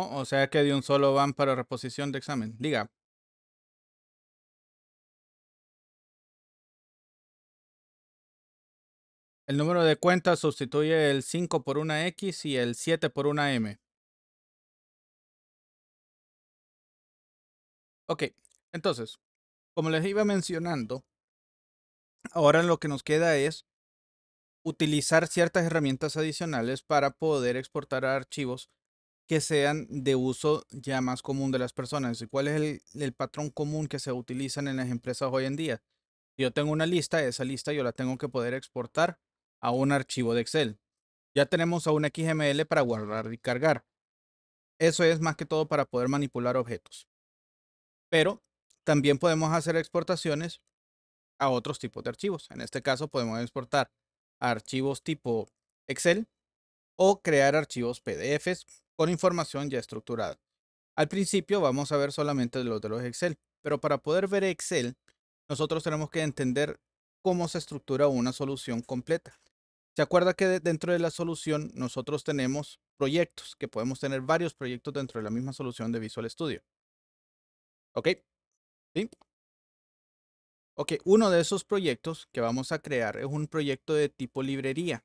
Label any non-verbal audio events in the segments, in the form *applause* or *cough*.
o sea que de un solo van para reposición de examen. Diga. El número de cuentas sustituye el 5 por una X y el 7 por una M. Ok, entonces, como les iba mencionando, ahora lo que nos queda es utilizar ciertas herramientas adicionales para poder exportar archivos que sean de uso ya más común de las personas. ¿Y cuál es el, patrón común que se utilizan en las empresas hoy en día? yo tengo una lista, esa lista yo la tengo que poder exportar a un archivo de Excel. Ya tenemos a un XML para guardar y cargar. Eso es más que todo para poder manipular objetos. Pero también podemos hacer exportaciones a otros tipos de archivos. En este caso podemos exportar archivos tipo Excel o crear archivos PDFs con información ya estructurada. Al principio vamos a ver solamente los de los Excel, pero para poder ver Excel, nosotros tenemos que entender cómo se estructura una solución completa. ¿Se acuerda que dentro de la solución nosotros tenemos proyectos, que podemos tener varios proyectos dentro de la misma solución de Visual Studio? ¿Ok? ¿Sí? Ok, uno de esos proyectos que vamos a crear es un proyecto de tipo librería.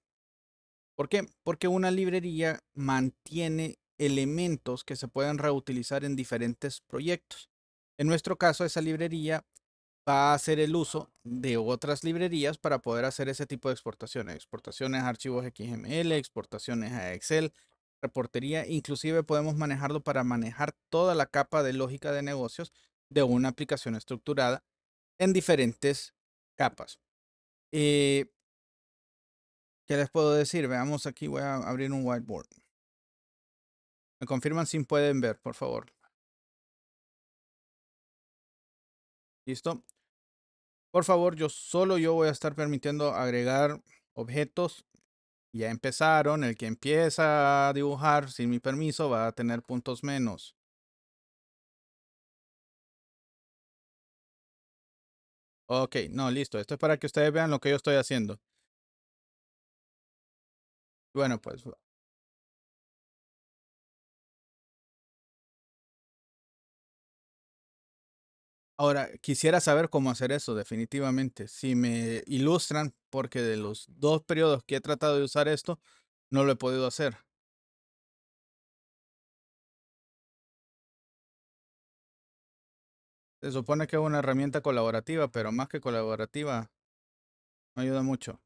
¿Por qué? Porque una librería mantiene elementos que se pueden reutilizar en diferentes proyectos. En nuestro caso, esa librería va a hacer el uso de otras librerías para poder hacer ese tipo de exportaciones. Exportaciones a archivos XML, exportaciones a Excel, reportería. Inclusive podemos manejarlo para manejar toda la capa de lógica de negocios de una aplicación estructurada en diferentes capas. Eh, ¿Qué les puedo decir? Veamos aquí, voy a abrir un whiteboard. Me confirman si pueden ver, por favor. ¿Listo? Por favor, yo solo yo voy a estar permitiendo agregar objetos. Ya empezaron. El que empieza a dibujar sin mi permiso va a tener puntos menos. Ok, no, listo. Esto es para que ustedes vean lo que yo estoy haciendo. Bueno, pues Ahora, quisiera saber cómo hacer eso, definitivamente. Si me ilustran, porque de los dos periodos que he tratado de usar esto, no lo he podido hacer. Se supone que es una herramienta colaborativa, pero más que colaborativa, no ayuda mucho.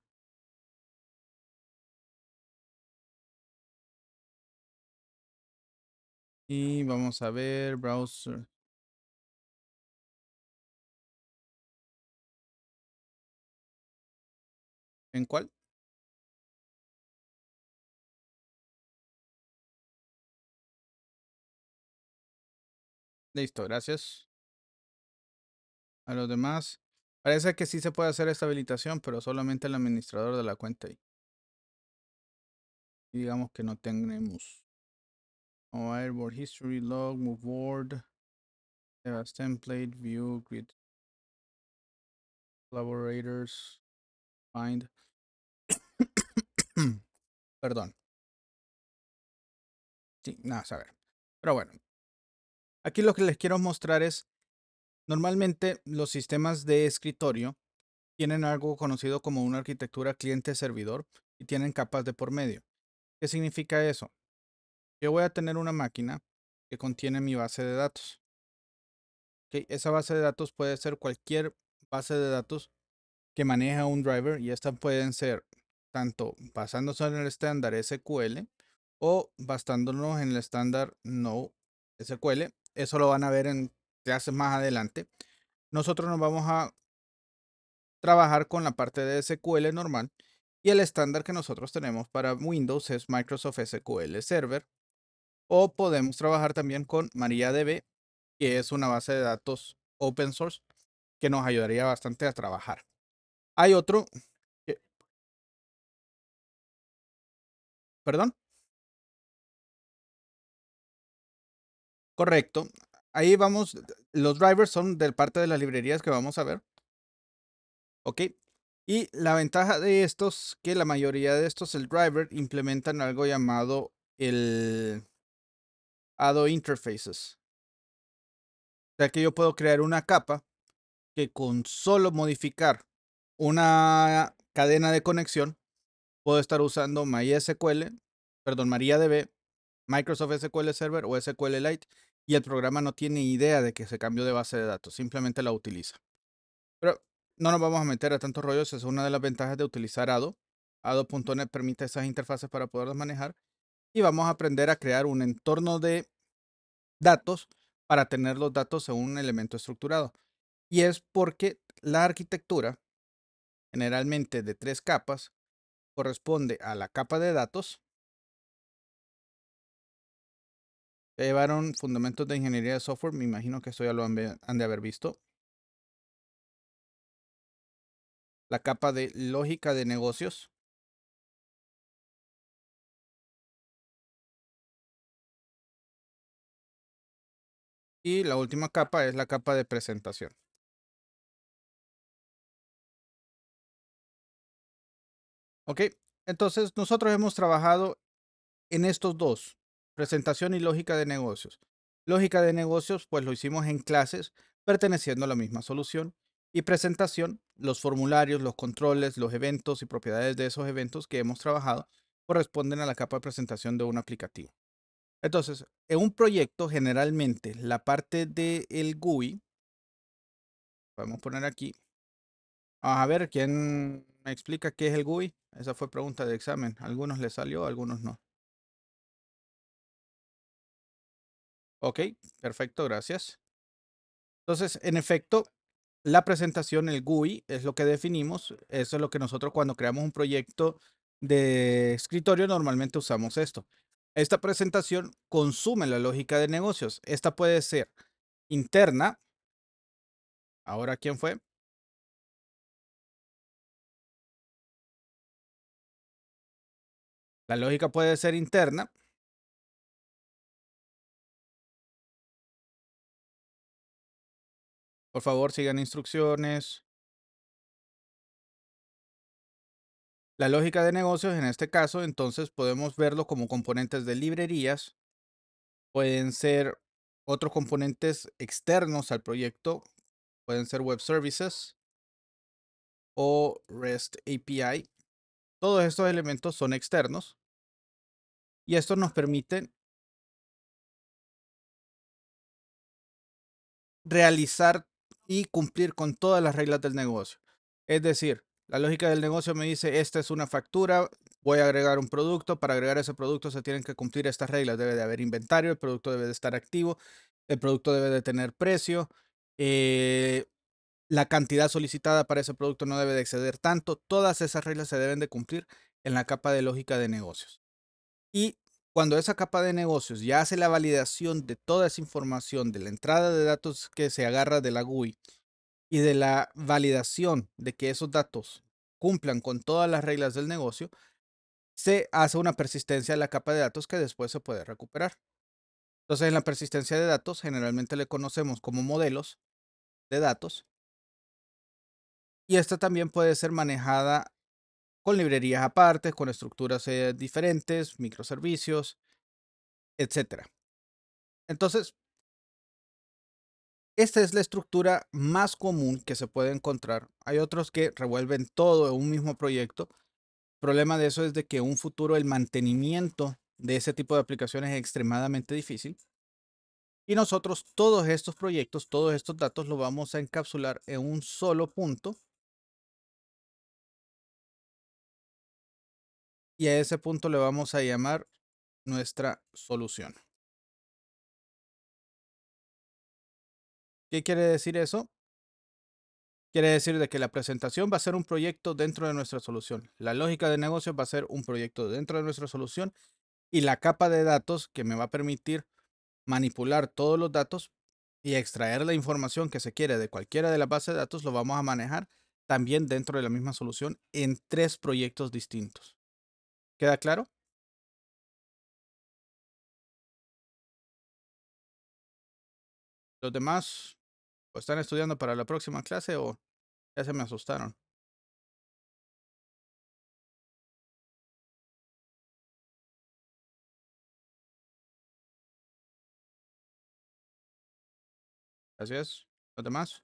Y vamos a ver, browser. ¿En cuál? Listo, gracias. A los demás. Parece que sí se puede hacer esta habilitación, pero solamente el administrador de la cuenta Y digamos que no tenemos airboard history log, move board, template, view, grid, collaborators, find. *coughs* Perdón. Sí, nada, a ver. Pero bueno. Aquí lo que les quiero mostrar es, normalmente los sistemas de escritorio tienen algo conocido como una arquitectura cliente-servidor y tienen capas de por medio. ¿Qué significa eso? Yo voy a tener una máquina que contiene mi base de datos. esa base de datos puede ser cualquier base de datos que maneja un driver y estas pueden ser tanto basándose en el estándar SQL o basándonos en el estándar no SQL. Eso lo van a ver en clases más adelante. Nosotros nos vamos a trabajar con la parte de SQL normal y el estándar que nosotros tenemos para Windows es Microsoft SQL Server o podemos trabajar también con MariaDB, que es una base de datos open source que nos ayudaría bastante a trabajar. Hay otro. ¿Perdón? Correcto. Ahí vamos. Los drivers son de parte de las librerías que vamos a ver. Ok. Y la ventaja de estos, que la mayoría de estos, el driver, implementan algo llamado el Ado Interfaces. O sea que yo puedo crear una capa que con solo modificar una cadena de conexión, puedo estar usando MySQL, perdón, MariaDB, Microsoft SQL Server o SQL Lite y el programa no tiene idea de que se cambió de base de datos, simplemente la utiliza. Pero no nos vamos a meter a tantos rollos, es una de las ventajas de utilizar ADO. ADO.NET permite esas interfaces para poderlas manejar y vamos a aprender a crear un entorno de datos para tener los datos en un elemento estructurado. Y es porque la arquitectura, generalmente de tres capas, corresponde a la capa de datos. Se llevaron fundamentos de ingeniería de software, me imagino que esto ya lo han de haber visto. La capa de lógica de negocios. Y la última capa es la capa de presentación. Ok, entonces nosotros hemos trabajado en estos dos, presentación y lógica de negocios. Lógica de negocios, pues lo hicimos en clases perteneciendo a la misma solución. Y presentación, los formularios, los controles, los eventos y propiedades de esos eventos que hemos trabajado corresponden a la capa de presentación de un aplicativo. Entonces, en un proyecto, generalmente, la parte del el GUI, a poner aquí. Vamos a ver quién me explica qué es el GUI. Esa fue pregunta de examen. algunos le salió, algunos no. Ok, perfecto, gracias. Entonces, en efecto, la presentación, el GUI, es lo que definimos. Eso es lo que nosotros cuando creamos un proyecto de escritorio normalmente usamos esto. Esta presentación consume la lógica de negocios. Esta puede ser interna. Ahora, ¿quién fue? La lógica puede ser interna. Por favor, sigan instrucciones. La lógica de negocios en este caso, entonces podemos verlo como componentes de librerías, pueden ser otros componentes externos al proyecto, pueden ser web services o REST API. Todos estos elementos son externos y esto nos permite realizar y cumplir con todas las reglas del negocio. Es decir, la lógica del negocio me dice, esta es una factura, voy a agregar un producto, para agregar ese producto se tienen que cumplir estas reglas, debe de haber inventario, el producto debe de estar activo, el producto debe de tener precio, eh, la cantidad solicitada para ese producto no debe de exceder tanto, todas esas reglas se deben de cumplir en la capa de lógica de negocios. Y cuando esa capa de negocios ya hace la validación de toda esa información, de la entrada de datos que se agarra de la GUI y de la validación de que esos datos cumplan con todas las reglas del negocio, se hace una persistencia de la capa de datos que después se puede recuperar. Entonces, en la persistencia de datos, generalmente le conocemos como modelos de datos. Y esta también puede ser manejada con librerías aparte, con estructuras eh, diferentes, microservicios, etc. Entonces, esta es la estructura más común que se puede encontrar. Hay otros que revuelven todo en un mismo proyecto. El problema de eso es de que en un futuro el mantenimiento de ese tipo de aplicaciones es extremadamente difícil. Y nosotros todos estos proyectos, todos estos datos los vamos a encapsular en un solo punto. Y a ese punto le vamos a llamar nuestra solución. ¿Qué quiere decir eso? Quiere decir de que la presentación va a ser un proyecto dentro de nuestra solución. La lógica de negocio va a ser un proyecto dentro de nuestra solución y la capa de datos que me va a permitir manipular todos los datos y extraer la información que se quiere de cualquiera de las bases de datos, lo vamos a manejar también dentro de la misma solución en tres proyectos distintos. ¿Queda claro? Los demás están estudiando para la próxima clase o ya se me asustaron? Gracias, no ¿Los demás?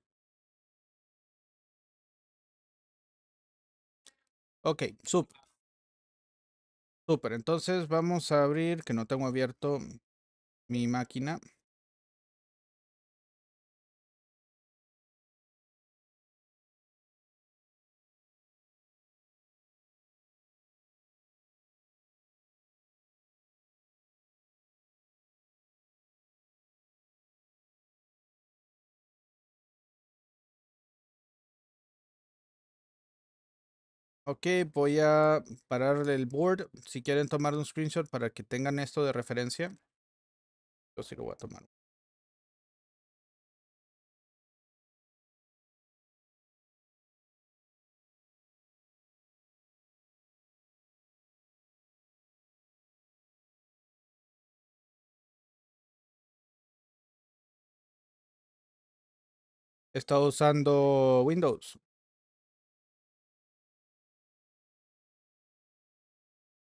Ok, super. Super, entonces vamos a abrir, que no tengo abierto mi máquina. Ok, voy a parar el board. Si quieren tomar un screenshot para que tengan esto de referencia. Yo sí lo voy a tomar. Está usando Windows.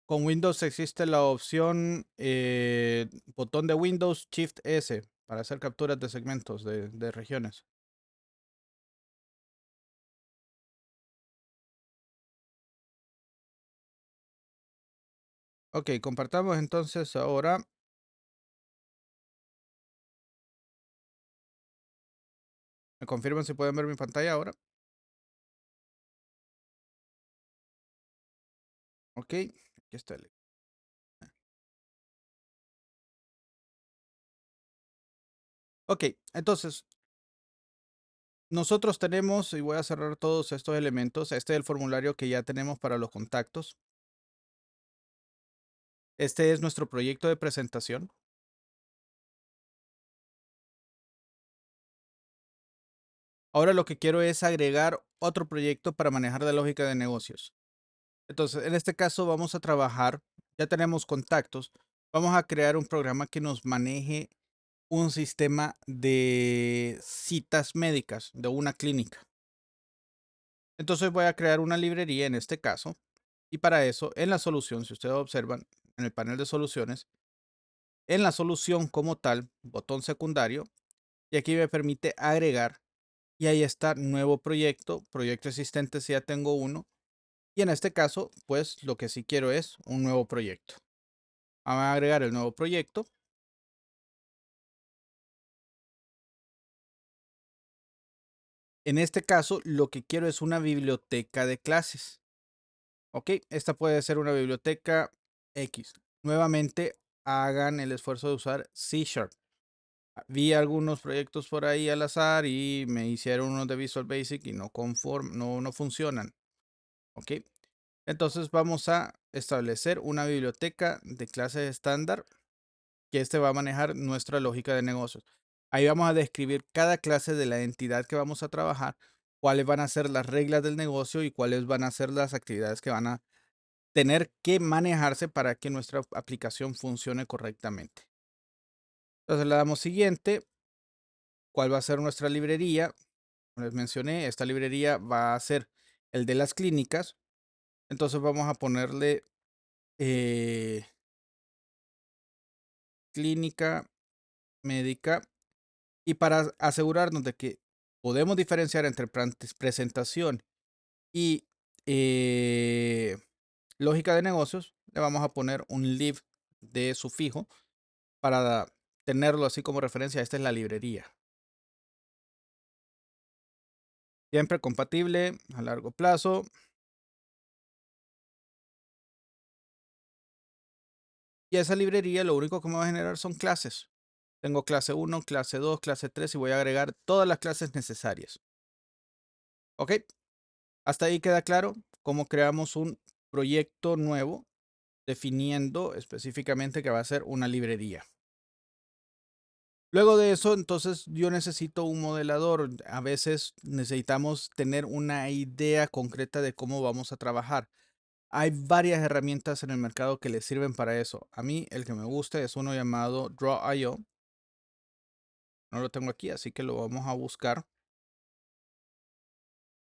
Con Windows existe la opción eh, botón de Windows Shift S para hacer capturas de segmentos de, de regiones. Ok, compartamos entonces ahora. Me confirman si pueden ver mi pantalla ahora. Ok. Ah. Ok, entonces, nosotros tenemos, y voy a cerrar todos estos elementos, este es el formulario que ya tenemos para los contactos. Este es nuestro proyecto de presentación. Ahora lo que quiero es agregar otro proyecto para manejar la lógica de negocios. Entonces, en este caso vamos a trabajar, ya tenemos contactos, vamos a crear un programa que nos maneje un sistema de citas médicas de una clínica. Entonces voy a crear una librería en este caso y para eso en la solución, si ustedes observan en el panel de soluciones, en la solución como tal, botón secundario, y aquí me permite agregar y ahí está nuevo proyecto, proyecto existente si ya tengo uno, y en este caso, pues lo que sí quiero es un nuevo proyecto. Vamos a agregar el nuevo proyecto. En este caso, lo que quiero es una biblioteca de clases. Ok, esta puede ser una biblioteca X. Nuevamente, hagan el esfuerzo de usar C Sharp. Ah, vi algunos proyectos por ahí al azar y me hicieron unos de Visual Basic y no, no, no funcionan. ¿Ok? Entonces vamos a establecer una biblioteca de clase estándar que este va a manejar nuestra lógica de negocios. Ahí vamos a describir cada clase de la entidad que vamos a trabajar, cuáles van a ser las reglas del negocio y cuáles van a ser las actividades que van a tener que manejarse para que nuestra aplicación funcione correctamente. Entonces le damos siguiente. ¿Cuál va a ser nuestra librería? les mencioné, esta librería va a ser el de las clínicas. Entonces vamos a ponerle eh, clínica médica y para asegurarnos de que podemos diferenciar entre presentación y eh, lógica de negocios, le vamos a poner un live de sufijo para tenerlo así como referencia. Esta es la librería. Siempre compatible a largo plazo. Y esa librería lo único que me va a generar son clases. Tengo clase 1, clase 2, clase 3 y voy a agregar todas las clases necesarias. ¿Ok? Hasta ahí queda claro cómo creamos un proyecto nuevo definiendo específicamente que va a ser una librería. Luego de eso, entonces yo necesito un modelador. A veces necesitamos tener una idea concreta de cómo vamos a trabajar. Hay varias herramientas en el mercado que le sirven para eso. A mí el que me gusta es uno llamado Draw.io. No lo tengo aquí, así que lo vamos a buscar.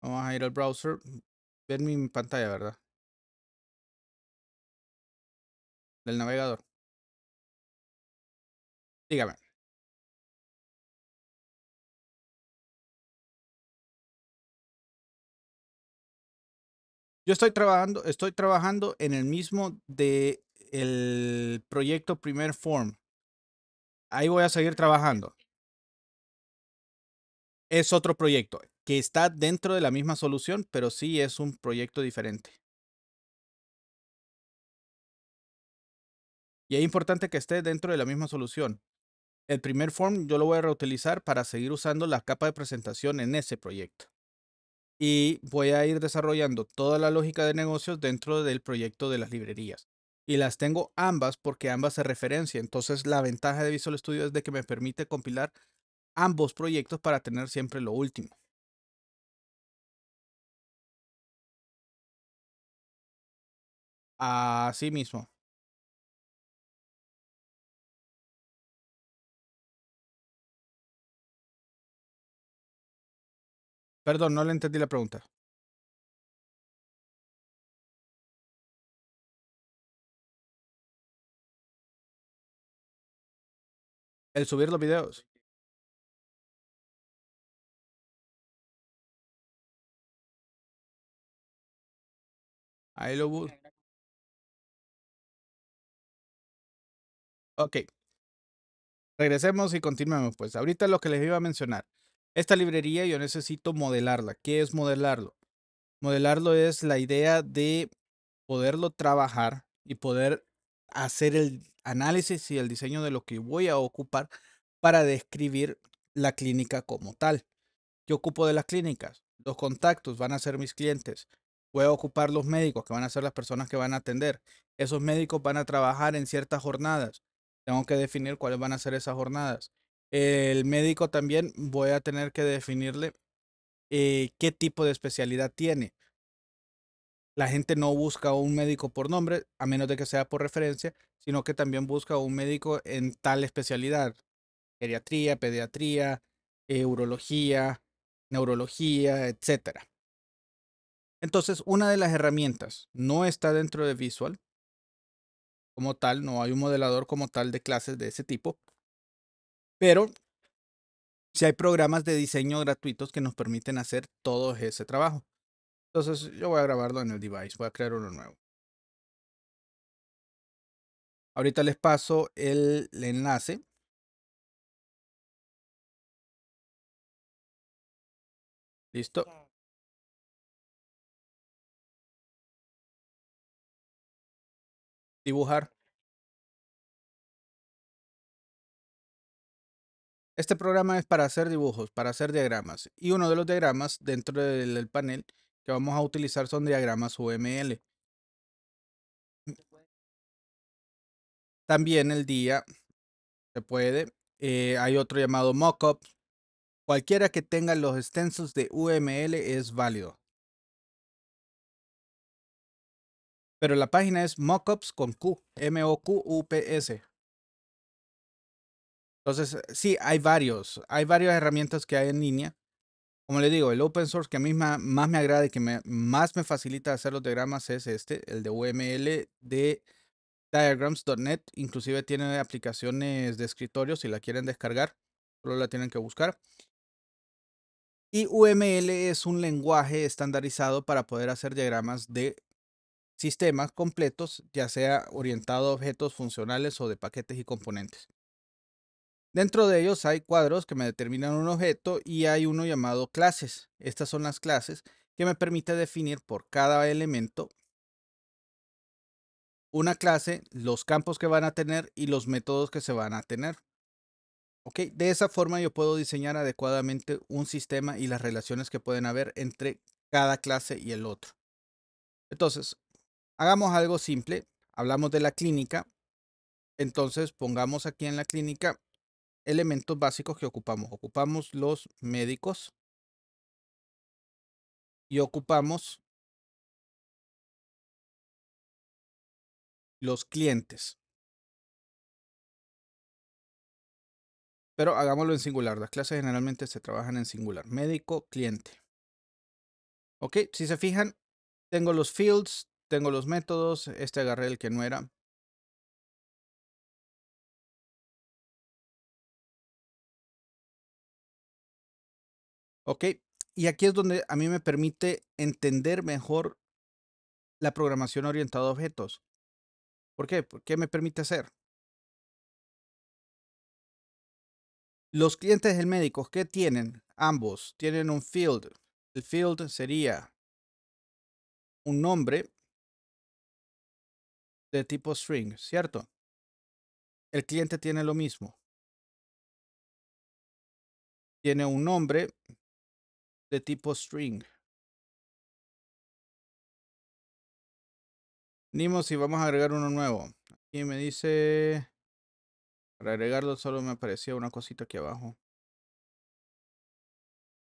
Vamos a ir al browser. Ven mi pantalla, ¿verdad? Del navegador. Dígame, estoy trabajando, estoy trabajando en el mismo de el proyecto Primer Form. Ahí voy a seguir trabajando. Es otro proyecto que está dentro de la misma solución, pero sí es un proyecto diferente. Y es importante que esté dentro de la misma solución. El primer form yo lo voy a reutilizar para seguir usando la capa de presentación en ese proyecto y voy a ir desarrollando toda la lógica de negocios dentro del proyecto de las librerías. Y las tengo ambas porque ambas se referencian. Entonces la ventaja de Visual Studio es de que me permite compilar ambos proyectos para tener siempre lo último. Así mismo. Perdón, no le entendí la pregunta. El subir los videos. Ahí lo busco. Ok. Regresemos y continuemos, pues. Ahorita lo que les iba a mencionar esta librería yo necesito modelarla. ¿Qué es modelarlo? Modelarlo es la idea de poderlo trabajar y poder hacer el análisis y el diseño de lo que voy a ocupar para describir la clínica como tal. Yo ocupo de las clínicas? Los contactos van a ser mis clientes. Voy a ocupar los médicos, que van a ser las personas que van a atender. Esos médicos van a trabajar en ciertas jornadas. Tengo que definir cuáles van a ser esas jornadas. El médico también voy a tener que definirle eh, qué tipo de especialidad tiene. La gente no busca un médico por nombre, a menos de que sea por referencia, sino que también busca un médico en tal especialidad. Geriatría, pediatría, eh, urología, neurología, etc. Entonces, una de las herramientas no está dentro de Visual como tal, no hay un modelador como tal de clases de ese tipo, pero si hay programas de diseño gratuitos que nos permiten hacer todo ese trabajo. Entonces yo voy a grabarlo en el device, voy a crear uno nuevo. Ahorita les paso el, enlace. Listo. Dibujar. Este programa es para hacer dibujos, para hacer diagramas, y uno de los diagramas dentro del panel que vamos a utilizar son diagramas UML. Mm. También el día se puede. Eh, hay otro llamado mockup. Cualquiera que tenga los extensos de UML es válido. Pero la página es mockups con Q, M-O-Q-U-P-S. Entonces, sí, hay varios, hay varias herramientas que hay en línea. Como le digo, el open source que a mí más, me agrada y que más me facilita hacer los diagramas es este, el de UML de diagrams.net. Inclusive tiene aplicaciones de escritorio si la quieren descargar, solo la tienen que buscar. Y UML es un lenguaje estandarizado para poder hacer diagramas de sistemas completos, ya sea orientado a objetos funcionales o de paquetes y componentes. Dentro de ellos hay cuadros que me determinan un objeto y hay uno llamado clases. Estas son las clases que me permite definir por cada elemento una clase, los campos que van a tener y los métodos que se van a tener. De esa forma yo puedo diseñar adecuadamente un sistema y las relaciones que pueden haber entre cada clase y el otro. Entonces, hagamos algo simple. Hablamos de la clínica. Entonces, pongamos aquí en la clínica elementos básicos que ocupamos. Ocupamos los médicos y ocupamos los clientes. Pero hagámoslo en singular. Las clases generalmente se trabajan en singular. Médico, cliente. Ok, si se fijan, tengo los fields, tengo los métodos. Este agarré el que no era. Ok, y aquí es donde a mí me permite entender mejor la programación orientada a objetos. ¿Por qué? ¿Qué me permite hacer? Los clientes del médico, ¿qué tienen? Ambos tienen un field. El field sería un nombre de tipo string, ¿cierto? El cliente tiene lo mismo. Tiene un nombre de tipo string. Nimos y vamos a agregar uno nuevo. Aquí me dice... Para agregarlo solo me aparecía una cosita aquí abajo.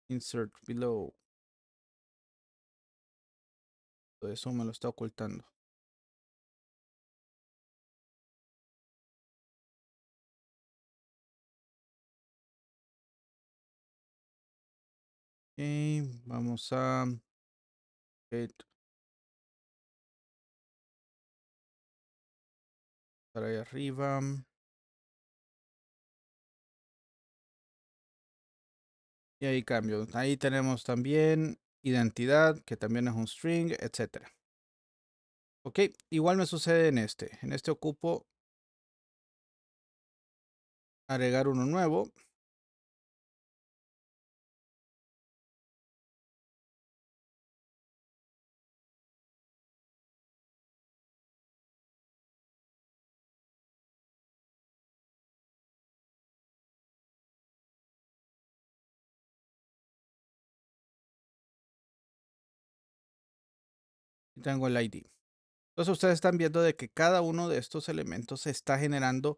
Insert below. eso me lo está ocultando. vamos a... Para ahí arriba. Y ahí cambio. Ahí tenemos también identidad, que también es un string, etcétera Ok, igual me sucede en este. En este ocupo agregar uno nuevo. tengo el ID. Entonces ustedes están viendo de que cada uno de estos elementos está generando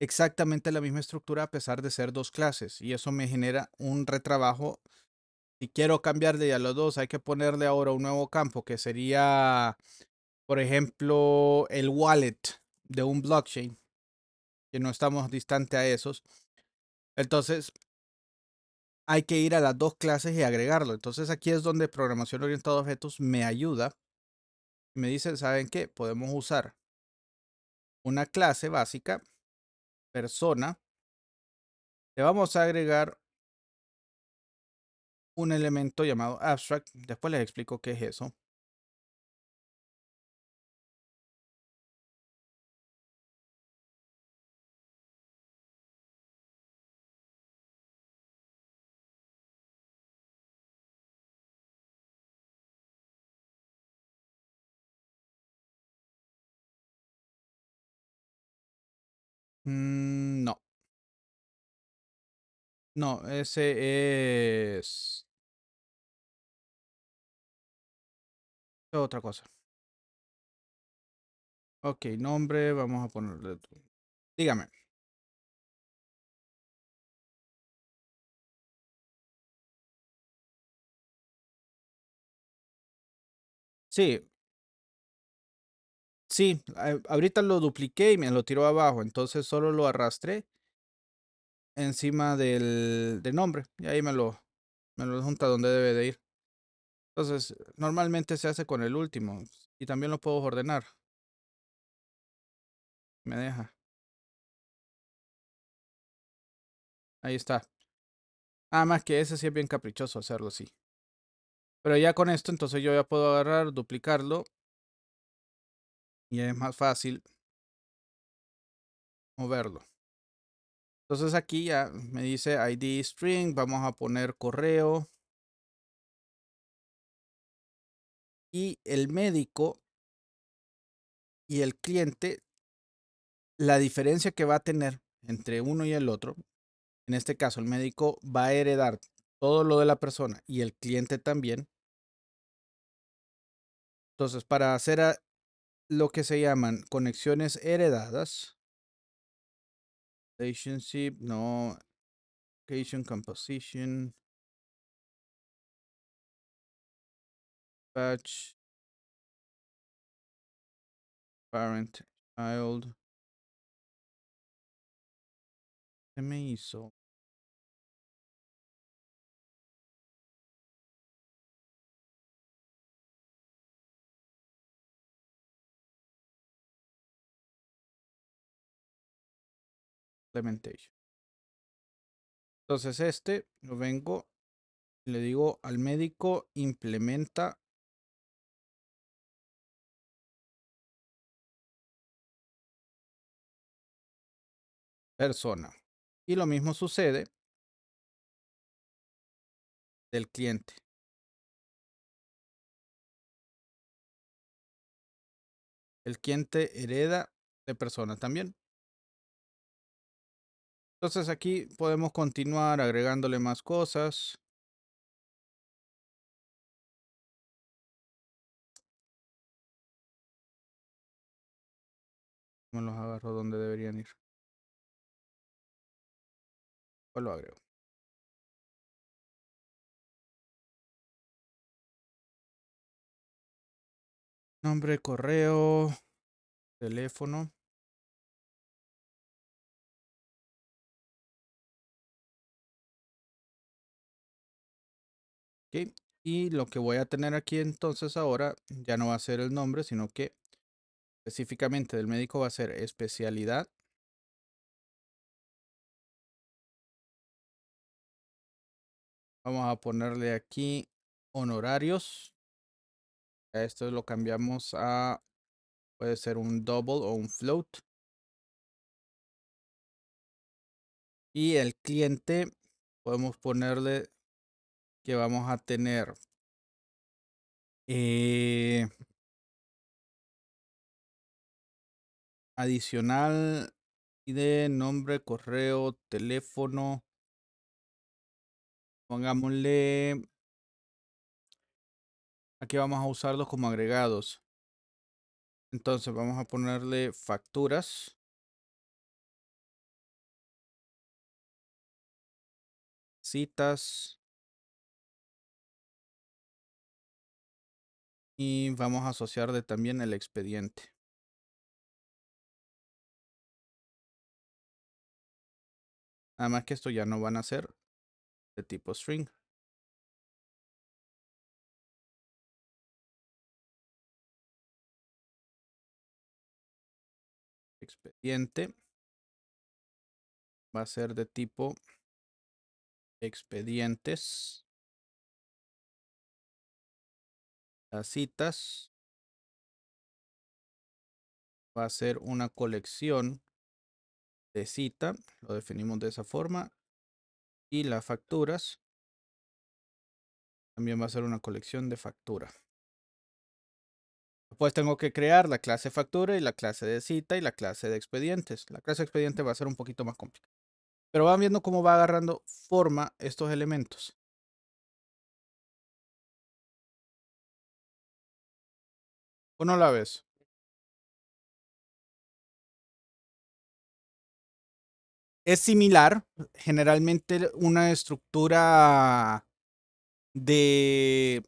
exactamente la misma estructura a pesar de ser dos clases y eso me genera un retrabajo. Si quiero cambiarle a los dos, hay que ponerle ahora un nuevo campo que sería, por ejemplo, el wallet de un blockchain, que no estamos distante a esos. Entonces, hay que ir a las dos clases y agregarlo. Entonces aquí es donde programación orientada a objetos me ayuda me dicen, ¿saben qué? Podemos usar una clase básica, persona. Le vamos a agregar un elemento llamado abstract. Después les explico qué es eso. Mm, no, no, ese es otra cosa. Ok, nombre, vamos a ponerle Dígame. Sí, Sí, ahorita lo dupliqué y me lo tiró abajo, entonces solo lo arrastré encima del, del nombre y ahí me lo, me lo junta donde debe de ir. Entonces, normalmente se hace con el último y también lo puedo ordenar. Me deja. Ahí está. Ah, más que ese sí es bien caprichoso hacerlo así. Pero ya con esto, entonces yo ya puedo agarrar, duplicarlo y es más fácil moverlo. Entonces aquí ya me dice ID string, vamos a poner correo. Y el médico y el cliente, la diferencia que va a tener entre uno y el otro, en este caso el médico va a heredar todo lo de la persona y el cliente también. Entonces, para hacer lo que se llaman conexiones heredadas. Relationship, no. Location, composition. Patch. Parent, child. ¿Qué me hizo? Implementation. Entonces este yo vengo le digo al médico implementa persona. Y lo mismo sucede del cliente. El cliente hereda de persona también. Entonces aquí podemos continuar agregándole más cosas. No los agarro donde deberían ir. O lo agrego. Nombre, correo, teléfono. Y lo que voy a tener aquí entonces ahora ya no va a ser el nombre, sino que específicamente del médico va a ser especialidad. Vamos a ponerle aquí honorarios. esto lo cambiamos a, puede ser un double o un float. Y el cliente podemos ponerle que vamos a tener. Eh, adicional de nombre, correo, teléfono. Pongámosle. Aquí vamos a usarlos como agregados. Entonces vamos a ponerle facturas. Citas. y vamos a asociar también el expediente. Nada más que esto ya no van a ser de tipo string. Expediente va a ser de tipo expedientes. las citas va a ser una colección de cita, lo definimos de esa forma, y las facturas también va a ser una colección de factura. Después pues tengo que crear la clase factura y la clase de cita y la clase de expedientes. La clase expediente va a ser un poquito más complicada. Pero van viendo cómo va agarrando forma estos elementos. ¿O no la ves? Es similar, generalmente una estructura de,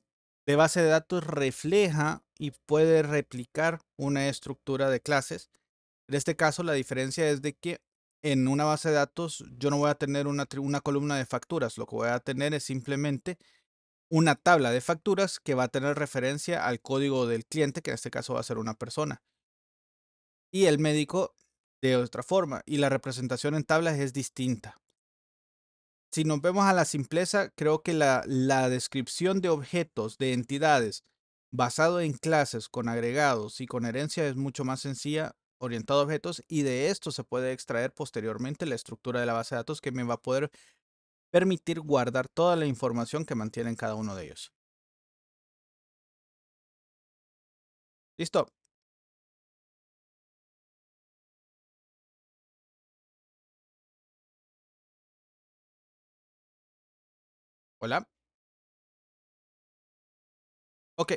base de datos refleja y puede replicar una estructura de clases. En este caso, la diferencia es de que en una base de datos yo no voy a tener una columna de facturas, lo que voy a tener es simplemente una tabla de facturas que va a tener referencia al código del cliente, que en este caso va a ser una persona. Y el médico de otra forma. Y la representación en tablas es distinta. Si nos vemos a la simpleza, creo que la, la descripción de objetos, de entidades, basado en clases, con agregados y con herencia es mucho más sencilla, orientado a objetos, y de esto se puede extraer posteriormente la estructura de la base de datos que me va a poder permitir guardar toda la información que mantienen cada uno de ellos. Listo. Hola. Ok.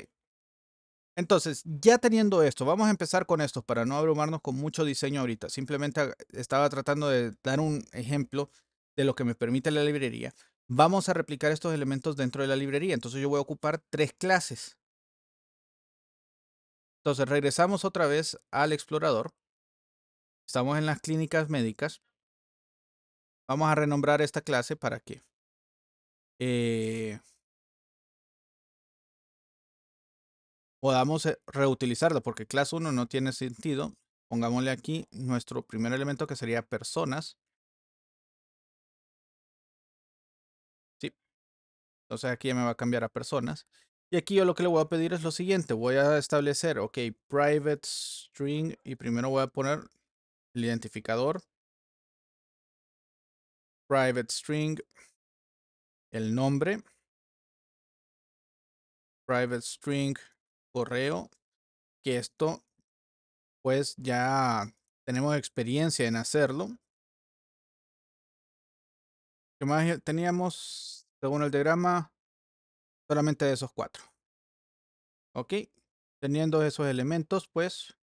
Entonces, ya teniendo esto, vamos a empezar con esto para no abrumarnos con mucho diseño ahorita. Simplemente ah, estaba tratando de dar un ejemplo de lo que me permite la librería, vamos a replicar estos elementos dentro de la librería. Entonces yo voy a ocupar tres clases. Entonces regresamos otra vez al explorador. Estamos en las clínicas médicas. Vamos a renombrar esta clase para que eh, podamos eh, reutilizarla, porque clase 1 no tiene sentido. Pongámosle aquí nuestro primer elemento que sería personas. Entonces aquí ya me va a cambiar a personas. Y aquí yo lo que le voy a pedir es lo siguiente. Voy a establecer, ok, private string. Y primero voy a poner el identificador. Private string. El nombre. Private string correo. Que esto, pues ya tenemos experiencia en hacerlo. ¿Qué más teníamos? según el diagrama, solamente de esos cuatro. Ok, teniendo esos elementos, pues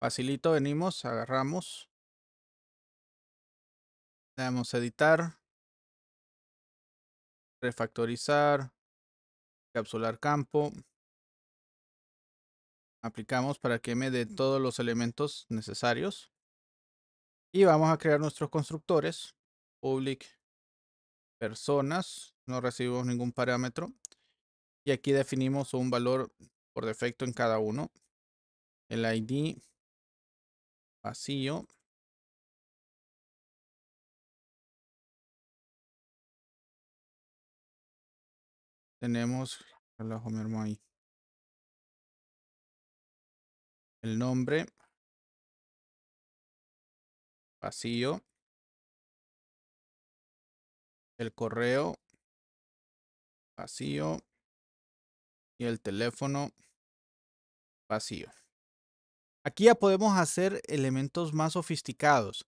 facilito, venimos, agarramos, le damos editar, refactorizar, capsular campo, aplicamos para que me dé todos los elementos necesarios y vamos a crear nuestros constructores public personas, no recibimos ningún parámetro. Y aquí definimos un valor por defecto en cada uno. El ID vacío. Tenemos ahí. El nombre vacío el correo vacío y el teléfono vacío. Aquí ya podemos hacer elementos más sofisticados.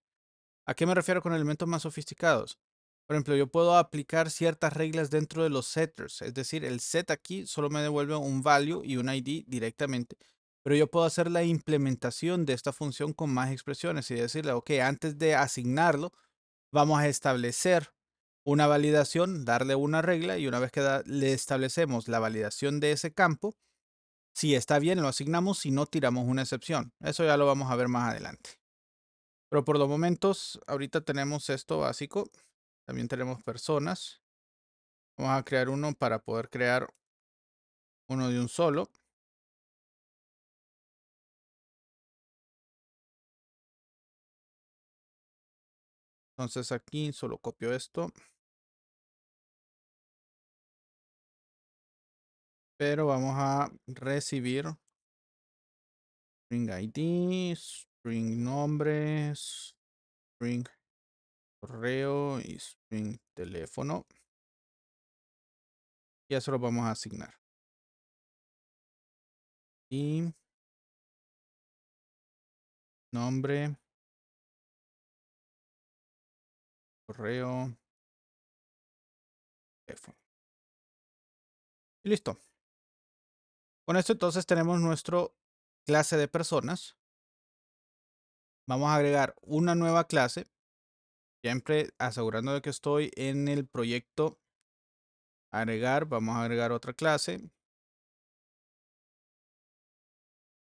¿A qué me refiero con elementos más sofisticados? Por ejemplo, yo puedo aplicar ciertas reglas dentro de los setters, es decir, el set aquí solo me devuelve un value y un ID directamente, pero yo puedo hacer la implementación de esta función con más expresiones y decirle, ok, antes de asignarlo, vamos a establecer una validación, darle una regla y una vez que le establecemos la validación de ese campo, si está bien lo asignamos, y no tiramos una excepción. Eso ya lo vamos a ver más adelante. Pero por los momentos, ahorita tenemos esto básico. También tenemos personas. Vamos a crear uno para poder crear uno de un solo. Entonces aquí solo copio esto. Pero vamos a recibir string ID, string nombres, string correo y string teléfono. Y eso lo vamos a asignar. Y nombre, correo, teléfono. Y listo. Con esto entonces tenemos nuestro clase de personas. Vamos a agregar una nueva clase. Siempre asegurando de que estoy en el proyecto agregar. Vamos a agregar otra clase.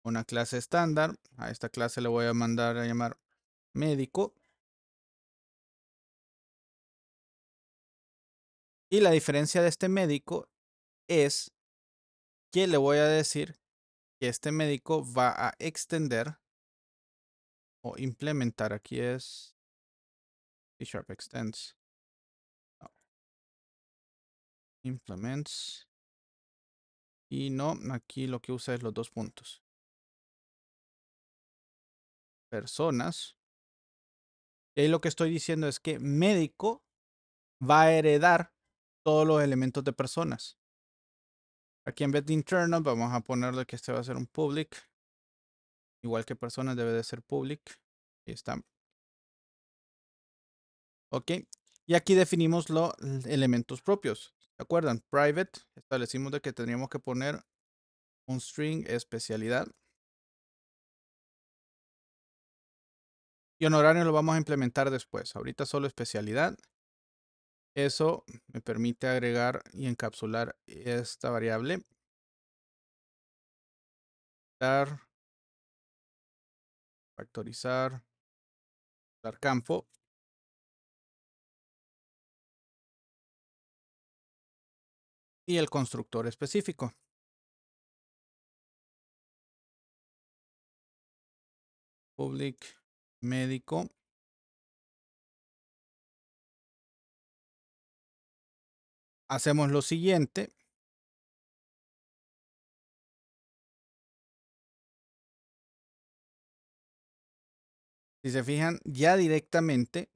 Una clase estándar. A esta clase le voy a mandar a llamar médico. Y la diferencia de este médico es que le voy a decir que este médico va a extender o implementar. Aquí es C Sharp Extends. Implements. Y no, aquí lo que usa es los dos puntos. Personas. Y ahí lo que estoy diciendo es que médico va a heredar todos los elementos de personas. Aquí en vez de internal vamos a ponerle que este va a ser un public. Igual que personas debe de ser public. Y está. Ok. Y aquí definimos los elementos propios. ¿Se acuerdan? Private. Establecimos de que tendríamos que poner un string especialidad. Y honorario lo vamos a implementar después. Ahorita solo especialidad. Eso me permite agregar y encapsular esta variable. Factorizar. Dar campo. Y el constructor específico. Public médico. hacemos lo siguiente. Si se fijan, ya directamente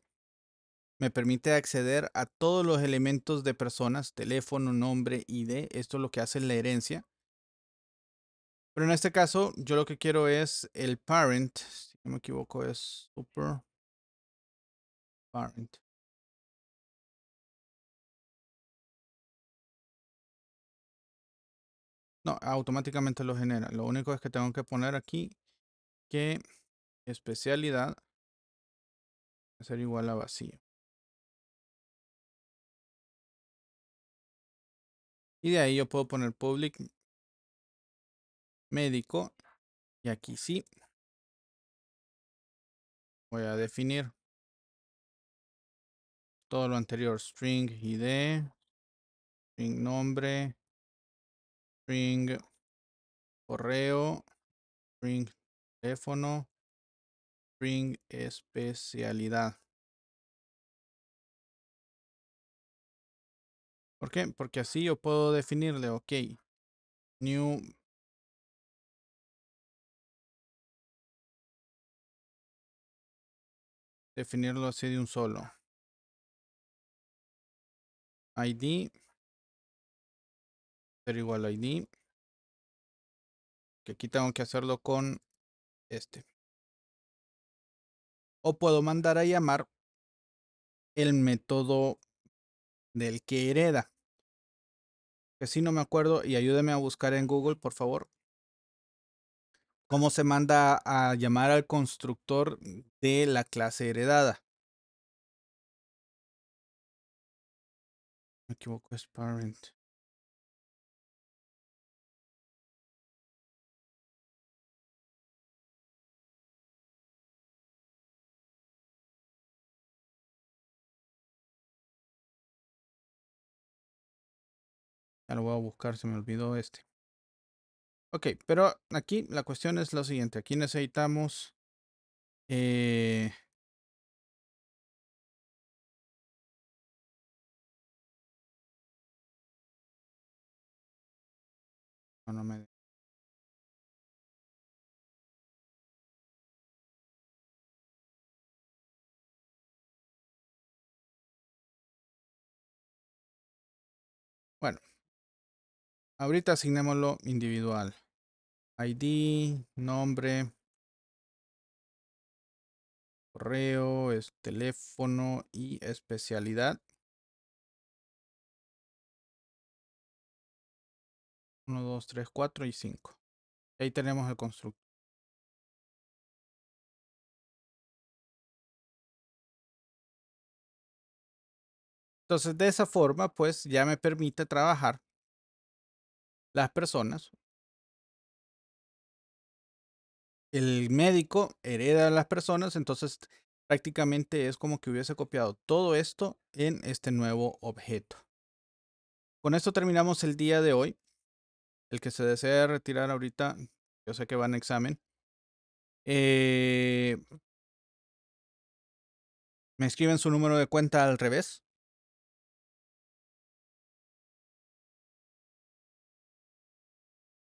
me permite acceder a todos los elementos de personas, teléfono, nombre, ID. Esto es lo que hace la herencia. Pero en este caso, yo lo que quiero es el parent. Si no me equivoco, es super parent. No, automáticamente lo genera. Lo único es que tengo que poner aquí que especialidad va a ser igual a vacío. Y de ahí yo puedo poner public médico. Y aquí sí. Voy a definir todo lo anterior. String ID. String nombre string correo, string teléfono, string especialidad. ¿Por qué? Porque así yo puedo definirle, ok, new definirlo así de un solo. ID ser igual ID. Que aquí tengo que hacerlo con este. O puedo mandar a llamar el método del que hereda. Que si no me acuerdo y ayúdeme a buscar en Google, por favor. Cómo se manda a llamar al constructor de la clase heredada. Me equivoco, es parent. Ya lo voy a buscar, se me olvidó este. okay pero aquí la cuestión es lo siguiente. Aquí necesitamos... Eh, Bueno, Ahorita asignémoslo individual. ID, nombre, correo, teléfono y especialidad. 1, 2, 3, 4 y 5. Ahí tenemos el constructor. Entonces de esa forma pues ya me permite trabajar las personas. El médico hereda a las personas, entonces prácticamente es como que hubiese copiado todo esto en este nuevo objeto. Con esto terminamos el día de hoy. El que se desea retirar ahorita, yo sé que va en examen. Eh, me escriben su número de cuenta al revés